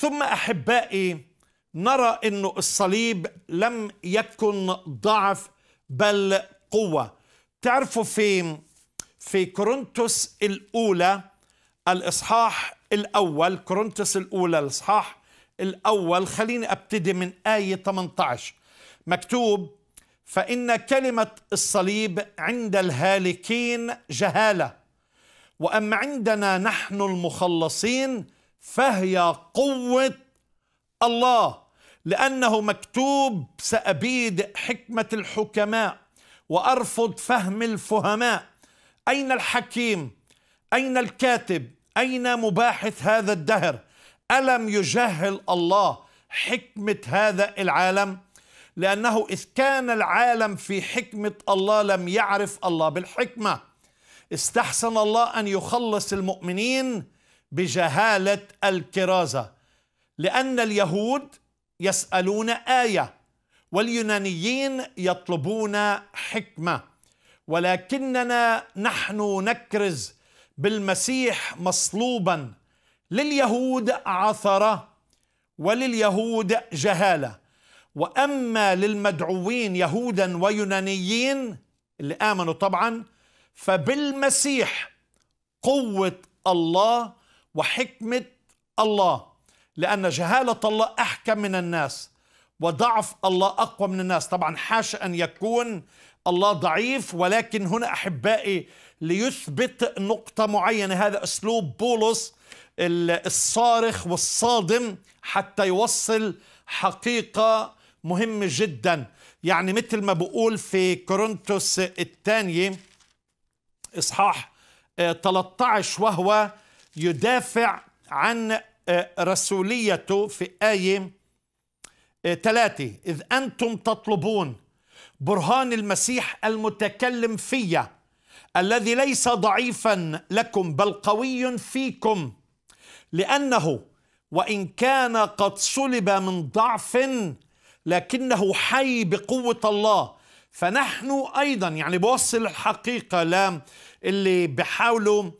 ثم احبائي نرى انه الصليب لم يكن ضعف بل قوه تعرفوا في في كورنثوس الاولى الاصحاح الاول كورنثوس الاولى الاصحاح الاول خليني ابتدي من ايه 18 مكتوب فان كلمه الصليب عند الهالكين جهاله واما عندنا نحن المخلصين فهي قوه الله لانه مكتوب سابيد حكمه الحكماء وارفض فهم الفهماء اين الحكيم اين الكاتب اين مباحث هذا الدهر الم يجهل الله حكمه هذا العالم لانه اذ كان العالم في حكمه الله لم يعرف الله بالحكمه استحسن الله ان يخلص المؤمنين بجهالة الكرازة لأن اليهود يسألون آية واليونانيين يطلبون حكمة ولكننا نحن نكرز بالمسيح مصلوبا لليهود عثرة ولليهود جهالة وأما للمدعوين يهودا ويونانيين اللي آمنوا طبعا فبالمسيح قوة الله وحكمة الله لأن جهالة الله أحكم من الناس وضعف الله أقوى من الناس طبعا حاشا أن يكون الله ضعيف ولكن هنا أحبائي ليثبت نقطة معينة هذا أسلوب بولس الصارخ والصادم حتى يوصل حقيقة مهمة جدا يعني مثل ما بقول في كورنثوس الثانية إصحاح 13 آه، وهو يدافع عن آه، رسوليته في آية آه، ثلاثة إذ أنتم تطلبون برهان المسيح المتكلم فيا الذي ليس ضعيفا لكم بل قوي فيكم لأنه وإن كان قد صلب من ضعف لكنه حي بقوة الله فنحن أيضا يعني بوصل الحقيقة لا اللي بحاولوا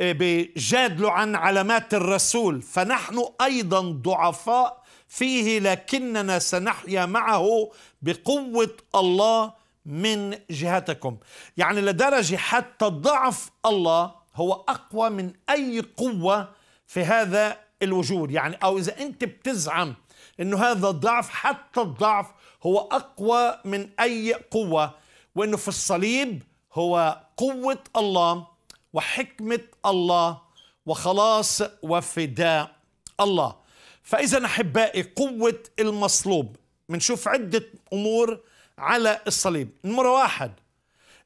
بجادلوا عن علامات الرسول فنحن ايضا ضعفاء فيه لكننا سنحيا معه بقوه الله من جهتكم يعني لدرجه حتى ضعف الله هو اقوى من اي قوه في هذا الوجود يعني او اذا انت بتزعم انه هذا الضعف حتى الضعف هو اقوى من اي قوه وانه في الصليب هو قوه الله وحكمة الله وخلاص وفداء الله فإذا أحبائي قوة المصلوب بنشوف عدة أمور على الصليب نمرة واحد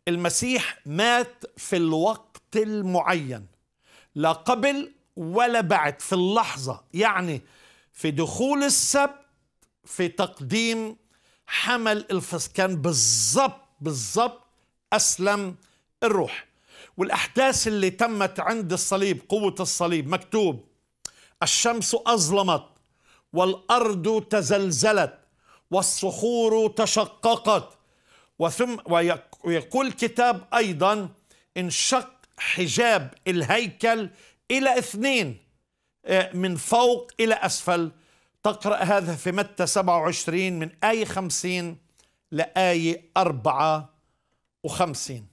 المسيح مات في الوقت المعين لا قبل ولا بعد في اللحظة يعني في دخول السبت في تقديم حمل الفسكان بالضبط بالضبط أسلم الروح والأحداث اللي تمت عند الصليب قوة الصليب مكتوب الشمس أظلمت والأرض تزلزلت والصخور تشققت وثم ويقول الكتاب أيضا انشق حجاب الهيكل إلى اثنين آه، من فوق إلى أسفل تقرأ هذا في متى 27 من آية 50 لآية 54